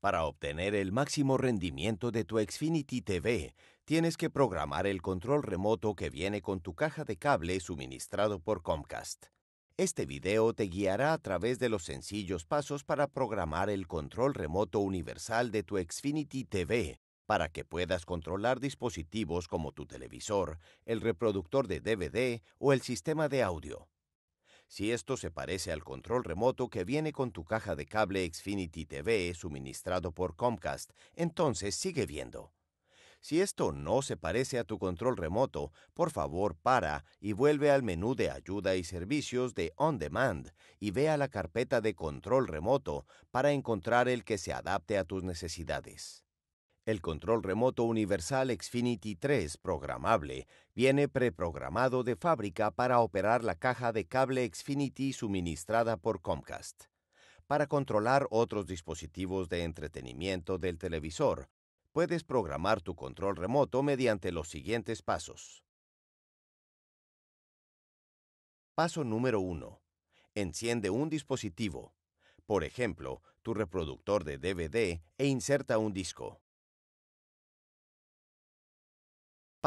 Para obtener el máximo rendimiento de tu Xfinity TV, tienes que programar el control remoto que viene con tu caja de cable suministrado por Comcast. Este video te guiará a través de los sencillos pasos para programar el control remoto universal de tu Xfinity TV para que puedas controlar dispositivos como tu televisor, el reproductor de DVD o el sistema de audio. Si esto se parece al control remoto que viene con tu caja de cable Xfinity TV suministrado por Comcast, entonces sigue viendo. Si esto no se parece a tu control remoto, por favor para y vuelve al menú de ayuda y servicios de On Demand y ve a la carpeta de control remoto para encontrar el que se adapte a tus necesidades. El control remoto universal Xfinity 3 programable viene preprogramado de fábrica para operar la caja de cable Xfinity suministrada por Comcast, para controlar otros dispositivos de entretenimiento del televisor. Puedes programar tu control remoto mediante los siguientes pasos. Paso número 1. Enciende un dispositivo, por ejemplo, tu reproductor de DVD, e inserta un disco.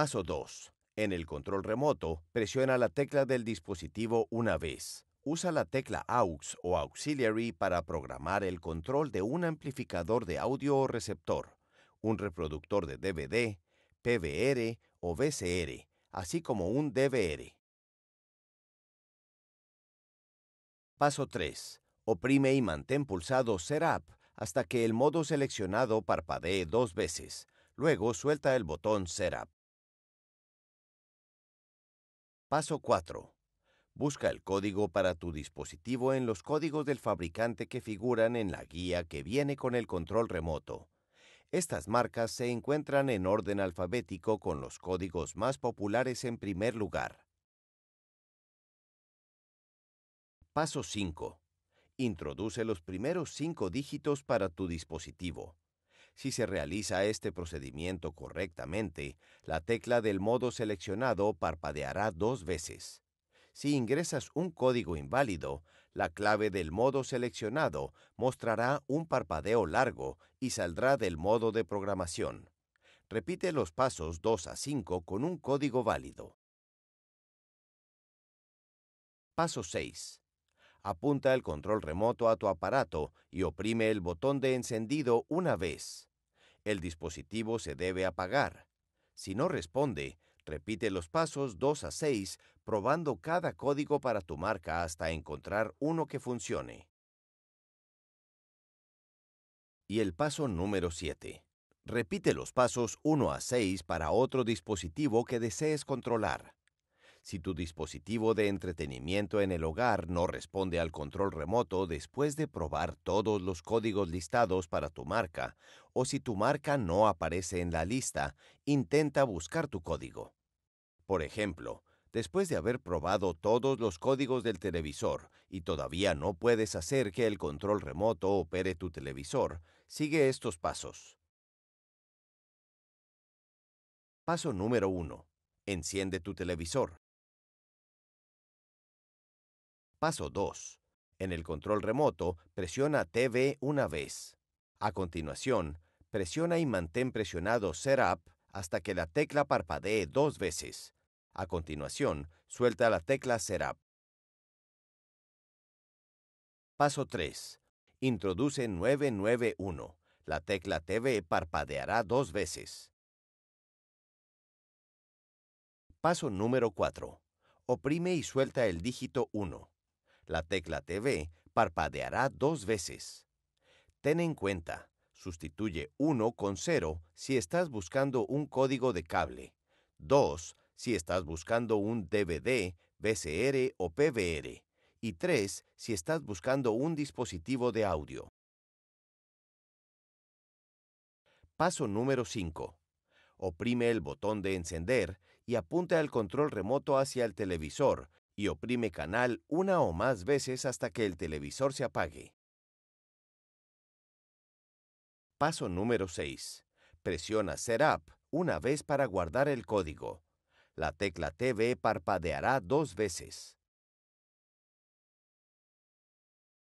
Paso 2. En el control remoto, presiona la tecla del dispositivo una vez. Usa la tecla AUX o Auxiliary para programar el control de un amplificador de audio o receptor, un reproductor de DVD, PVR o VCR, así como un DVR. Paso 3. Oprime y mantén pulsado Setup hasta que el modo seleccionado parpadee dos veces. Luego suelta el botón Setup. Paso 4. Busca el código para tu dispositivo en los códigos del fabricante que figuran en la guía que viene con el control remoto. Estas marcas se encuentran en orden alfabético con los códigos más populares en primer lugar. Paso 5. Introduce los primeros cinco dígitos para tu dispositivo. Si se realiza este procedimiento correctamente, la tecla del modo seleccionado parpadeará dos veces. Si ingresas un código inválido, la clave del modo seleccionado mostrará un parpadeo largo y saldrá del modo de programación. Repite los pasos 2 a 5 con un código válido. Paso 6 apunta el control remoto a tu aparato y oprime el botón de encendido una vez. El dispositivo se debe apagar. Si no responde, repite los pasos 2 a 6 probando cada código para tu marca hasta encontrar uno que funcione. Y el paso número 7. Repite los pasos 1 a 6 para otro dispositivo que desees controlar. Si tu dispositivo de entretenimiento en el hogar no responde al control remoto después de probar todos los códigos listados para tu marca, o si tu marca no aparece en la lista, intenta buscar tu código. Por ejemplo, después de haber probado todos los códigos del televisor y todavía no puedes hacer que el control remoto opere tu televisor, sigue estos pasos. Paso número 1. Enciende tu televisor. Paso 2. En el control remoto, presiona TV una vez. A continuación, presiona y mantén presionado Setup hasta que la tecla parpadee dos veces. A continuación, suelta la tecla Setup. Paso 3. Introduce 991. La tecla TV parpadeará dos veces. Paso número 4. Oprime y suelta el dígito 1. La tecla TV parpadeará dos veces. Ten en cuenta, sustituye 1 con 0 si estás buscando un código de cable, 2 si estás buscando un DVD, VCR o PVR, y 3 si estás buscando un dispositivo de audio. Paso número 5. Oprime el botón de encender y apunta el control remoto hacia el televisor y oprime canal una o más veces hasta que el televisor se apague. Paso número 6. Presiona Setup una vez para guardar el código. La tecla TV parpadeará dos veces.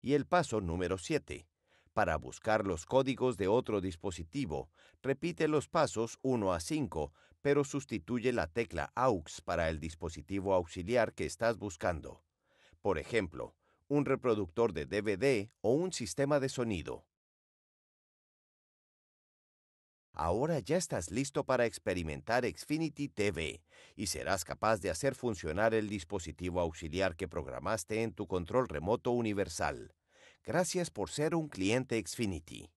Y el paso número 7. Para buscar los códigos de otro dispositivo, repite los pasos 1 a 5 pero sustituye la tecla AUX para el dispositivo auxiliar que estás buscando. Por ejemplo, un reproductor de DVD o un sistema de sonido. Ahora ya estás listo para experimentar Xfinity TV y serás capaz de hacer funcionar el dispositivo auxiliar que programaste en tu control remoto universal. Gracias por ser un cliente Xfinity.